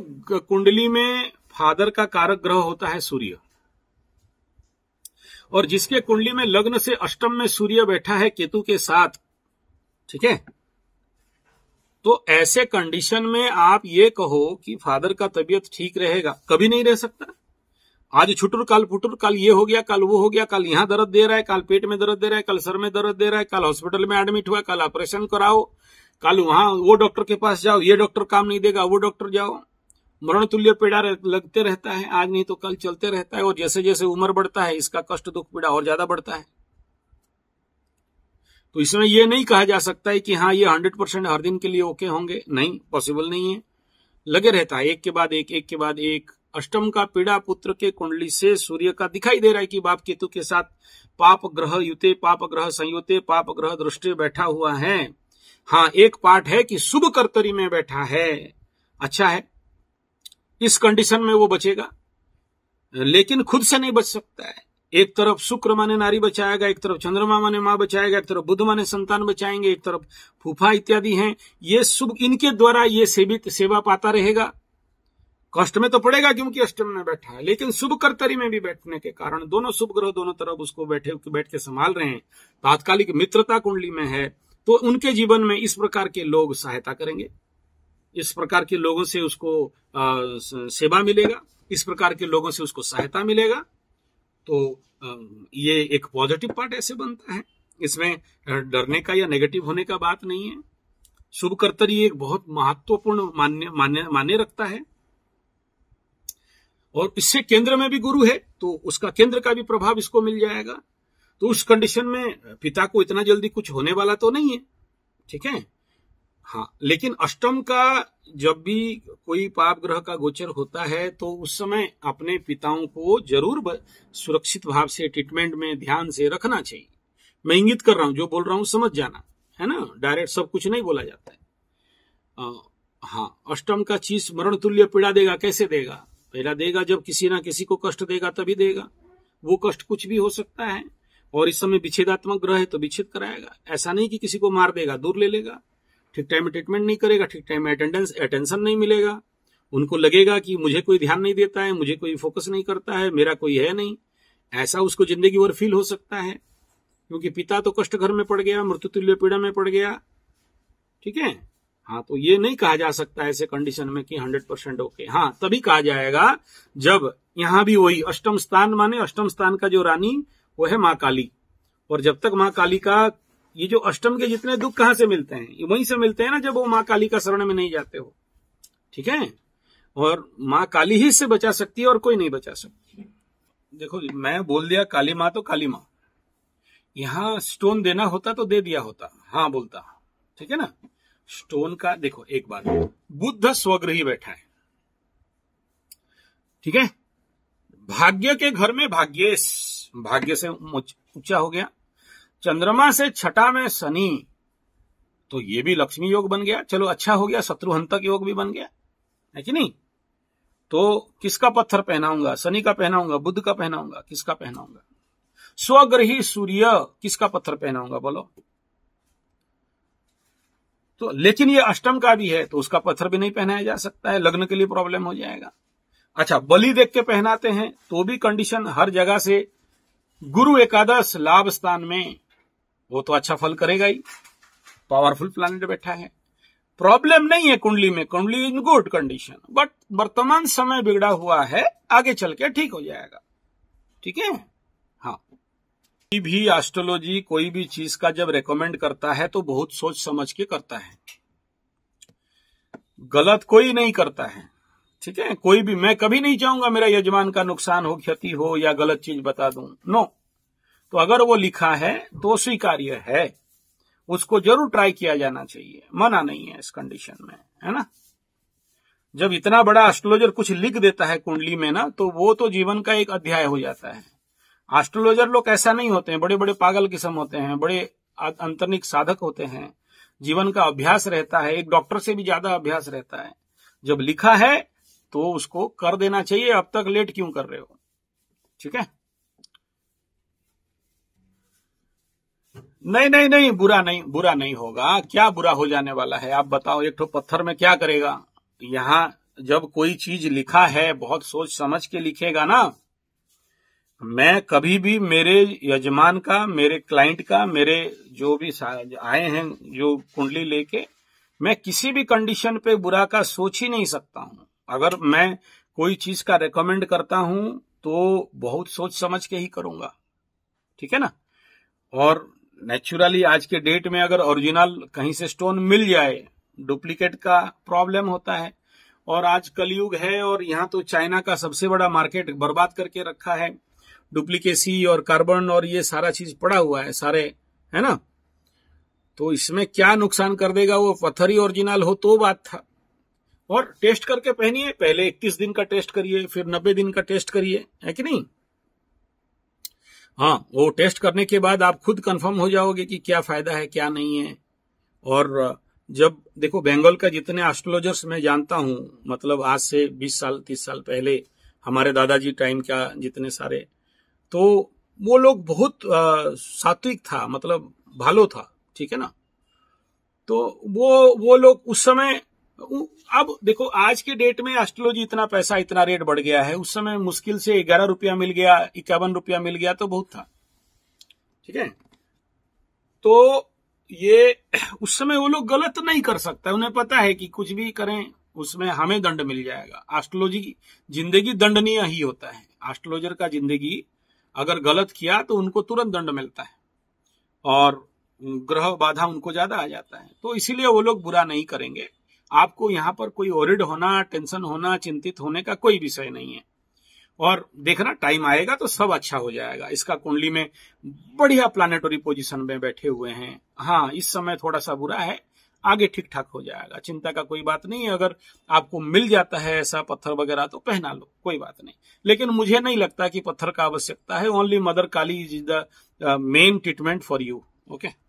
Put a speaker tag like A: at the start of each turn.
A: कुंडली में फादर का कारक ग्रह होता है सूर्य और जिसके कुंडली में लग्न से अष्टम में सूर्य बैठा है केतु के साथ ठीक है तो ऐसे कंडीशन में आप ये कहो कि फादर का तबियत ठीक रहेगा कभी नहीं रह सकता आज छुटुर काल फुटुर काल ये हो गया कल वो हो गया कल यहां दर्द दे रहा है कल पेट में दर्द दे रहा है कल सर में दर्द दे रहा है कल हॉस्पिटल में एडमिट हुआ कल ऑपरेशन कराओ कल वहां वो डॉक्टर के पास जाओ ये डॉक्टर काम नहीं देगा वो डॉक्टर जाओ मरण तुल्य पीड़ा लगते रहता है आज नहीं तो कल चलते रहता है और जैसे जैसे उम्र बढ़ता है इसका कष्ट दुख पीड़ा और ज्यादा बढ़ता है तो इसमें यह नहीं कहा जा सकता है कि हाँ ये हंड्रेड परसेंट हर दिन के लिए ओके होंगे नहीं पॉसिबल नहीं है लगे रहता है एक के बाद एक एक के बाद एक अष्टम का पीड़ा पुत्र के कुंडली से सूर्य का दिखाई दे रहा है कि बाप केतु के साथ पाप ग्रह युते पाप ग्रह संयुते पाप ग्रह दृष्टि बैठा हुआ है हाँ एक पाठ है कि शुभ कर्तरी में बैठा है अच्छा है इस कंडीशन में वो बचेगा लेकिन खुद से नहीं बच सकता है एक तरफ शुक्र माने नारी बचाएगा एक तरफ चंद्रमा माने माँ बचाएगा एक तरफ बुद्ध माने संतान बचाएंगे एक तरफ फूफा इत्यादि हैं ये शुभ इनके द्वारा ये सेवित सेवा पाता रहेगा कष्ट में तो पड़ेगा क्योंकि अष्टम में बैठा है लेकिन शुभ कर्तरी में भी बैठने के कारण दोनों शुभ ग्रह दोनों तरफ उसको बैठे बैठ के संभाल रहे हैं तात्कालिक मित्रता कुंडली में है तो उनके जीवन में इस प्रकार के लोग सहायता करेंगे इस प्रकार के लोगों से उसको आ, सेवा मिलेगा इस प्रकार के लोगों से उसको सहायता मिलेगा तो आ, ये एक पॉजिटिव पार्ट ऐसे बनता है इसमें डरने का या नेगेटिव होने का बात नहीं है शुभ कर्तरी एक बहुत महत्वपूर्ण मान्य मान्य मान्य रखता है और इससे केंद्र में भी गुरु है तो उसका केंद्र का भी प्रभाव इसको मिल जाएगा तो उस कंडीशन में पिता को इतना जल्दी कुछ होने वाला तो नहीं है ठीक है हाँ लेकिन अष्टम का जब भी कोई पाप ग्रह का गोचर होता है तो उस समय अपने पिताओं को जरूर सुरक्षित भाव से ट्रीटमेंट में ध्यान से रखना चाहिए मैं इंगित कर रहा हूं जो बोल रहा हूं समझ जाना है ना डायरेक्ट सब कुछ नहीं बोला जाता है आ, हाँ अष्टम का चीज मरण तुल्य पीड़ा देगा कैसे देगा पहला देगा जब किसी ना किसी को कष्ट देगा तभी देगा वो कष्ट कुछ भी हो सकता है और इस समय विच्छेदात्मक ग्रह है तो विच्छेद कराएगा ऐसा नहीं कि किसी को मार देगा दूर ले लेगा ठीक टाइम में ट्रीटमेंट नहीं करेगा ठीक टाइम में अटेंडेंस अटेंशन नहीं मिलेगा उनको लगेगा कि मुझे कोई ध्यान नहीं देता है मुझे कोई फोकस नहीं करता है मेरा कोई है नहीं ऐसा उसको जिंदगी भर फील हो सकता है क्योंकि पिता तो कष्ट घर में पड़ गया मृत्यु तुल्य पीड़ा में पड़ गया ठीक है हाँ तो ये नहीं कहा जा सकता ऐसे कंडीशन में कि हंड्रेड परसेंट ओके हाँ तभी कहा जाएगा जब यहां भी वही अष्टम स्थान माने अष्टम स्थान का जो रानी वो है माँ काली और जब तक माँ काली का ये जो अष्टम के जितने दुख कहां से मिलते हैं ये वहीं से मिलते हैं ना जब वो माँ काली का शरण में नहीं जाते हो ठीक है और माँ काली ही से बचा सकती है और कोई नहीं बचा सकती देखो मैं बोल दिया काली माँ तो काली माँ यहाँ स्टोन देना होता तो दे दिया होता हाँ बोलता ठीक है ना स्टोन का देखो एक बात बुद्ध स्वग्रही बैठा है ठीक है भाग्य के घर में भाग्येश भाग्य से ऊंचा हो गया चंद्रमा से छठा में शनि तो ये भी लक्ष्मी योग बन गया चलो अच्छा हो गया शत्रुहंतक योग भी बन गया है कि नहीं तो किसका पत्थर पहनाऊंगा शनि का पहनाऊंगा बुद्ध का पहनाऊंगा किसका पहनाऊंगा स्वग्रही सूर्य किसका पत्थर पहनाऊंगा बोलो तो लेकिन ये अष्टम का भी है तो उसका पत्थर भी नहीं पहनाया जा सकता है लग्न के लिए प्रॉब्लम हो जाएगा अच्छा बलि देख के पहनाते हैं तो भी कंडीशन हर जगह से गुरु एकादश लाभ स्थान में वो तो अच्छा फल करेगा ही पावरफुल प्लानिट बैठा है प्रॉब्लम नहीं है कुंडली में कुंडली इन गुड कंडीशन बट वर्तमान समय बिगड़ा हुआ है आगे चल के ठीक हो जाएगा ठीक है हाँ कोई भी एस्ट्रोलॉजी कोई भी चीज का जब रेकमेंड करता है तो बहुत सोच समझ के करता है गलत कोई नहीं करता है ठीक है कोई भी मैं कभी नहीं चाहूंगा मेरा यजमान का नुकसान हो क्षति हो या गलत चीज बता दू नो तो अगर वो लिखा है तो स्वीकार्य है उसको जरूर ट्राई किया जाना चाहिए मना नहीं है इस कंडीशन में है ना जब इतना बड़ा एस्ट्रोलॉजर कुछ लिख देता है कुंडली में ना तो वो तो जीवन का एक अध्याय हो जाता है एस्ट्रोलॉजर लोग ऐसा नहीं होते हैं बड़े बड़े पागल किस्म होते हैं बड़े अंतर्निक साधक होते हैं जीवन का अभ्यास रहता है एक डॉक्टर से भी ज्यादा अभ्यास रहता है जब लिखा है तो उसको कर देना चाहिए अब तक लेट क्यों कर रहे हो ठीक है नहीं नहीं नहीं बुरा नहीं बुरा नहीं होगा क्या बुरा हो जाने वाला है आप बताओ एक ठो पत्थर में क्या करेगा यहाँ जब कोई चीज लिखा है बहुत सोच समझ के लिखेगा ना मैं कभी भी मेरे यजमान का मेरे क्लाइंट का मेरे जो भी आए हैं जो कुंडली लेके मैं किसी भी कंडीशन पे बुरा का सोच ही नहीं सकता हूं अगर मैं कोई चीज का रिकमेंड करता हूं तो बहुत सोच समझ के ही करूंगा ठीक है ना और नेचुरली आज के डेट में अगर ओरिजिनल कहीं से स्टोन मिल जाए डुप्लीकेट का प्रॉब्लम होता है और आज कलयुग है और यहाँ तो चाइना का सबसे बड़ा मार्केट बर्बाद करके रखा है डुप्लीकेसी और कार्बन और ये सारा चीज पड़ा हुआ है सारे है ना तो इसमें क्या नुकसान कर देगा वो पत्थर ही ओरिजिनल हो तो बात था और टेस्ट करके पहनिए पहले 21 दिन का टेस्ट करिए फिर 90 दिन का टेस्ट करिए है कि नहीं हाँ वो टेस्ट करने के बाद आप खुद कंफर्म हो जाओगे कि क्या फायदा है क्या नहीं है और जब देखो बंगाल का जितने एस्ट्रोलॉजर्स मैं जानता हूं मतलब आज से 20 साल 30 साल पहले हमारे दादाजी टाइम का जितने सारे तो वो लोग बहुत सात्विक था मतलब भालो था ठीक है ना तो वो वो लोग उस समय अब देखो आज के डेट में एस्ट्रोलॉजी इतना पैसा इतना रेट बढ़ गया है उस समय मुश्किल से ग्यारह रुपया मिल गया इक्यावन रुपया मिल गया तो बहुत था ठीक है तो ये उस समय वो लोग गलत नहीं कर सकता उन्हें पता है कि कुछ भी करें उसमें हमें दंड मिल जाएगा एस्ट्रोलॉजी जिंदगी दंडनीय ही होता है एस्ट्रोलॉजर का जिंदगी अगर गलत किया तो उनको तुरंत दंड मिलता है और ग्रह बाधा उनको ज्यादा आ जाता है तो इसीलिए वो लोग बुरा नहीं करेंगे आपको यहाँ पर कोई ओरिड होना टेंशन होना चिंतित होने का कोई विषय नहीं है और देखना टाइम आएगा तो सब अच्छा हो जाएगा इसका कुंडली में बढ़िया प्लानिटरी पोजिशन में बैठे हुए हैं हाँ इस समय थोड़ा सा बुरा है आगे ठीक ठाक हो जाएगा चिंता का कोई बात नहीं है अगर आपको मिल जाता है ऐसा पत्थर वगैरह तो पहना लो कोई बात नहीं लेकिन मुझे नहीं लगता कि पत्थर का आवश्यकता है only mother Kali is the main treatment for you okay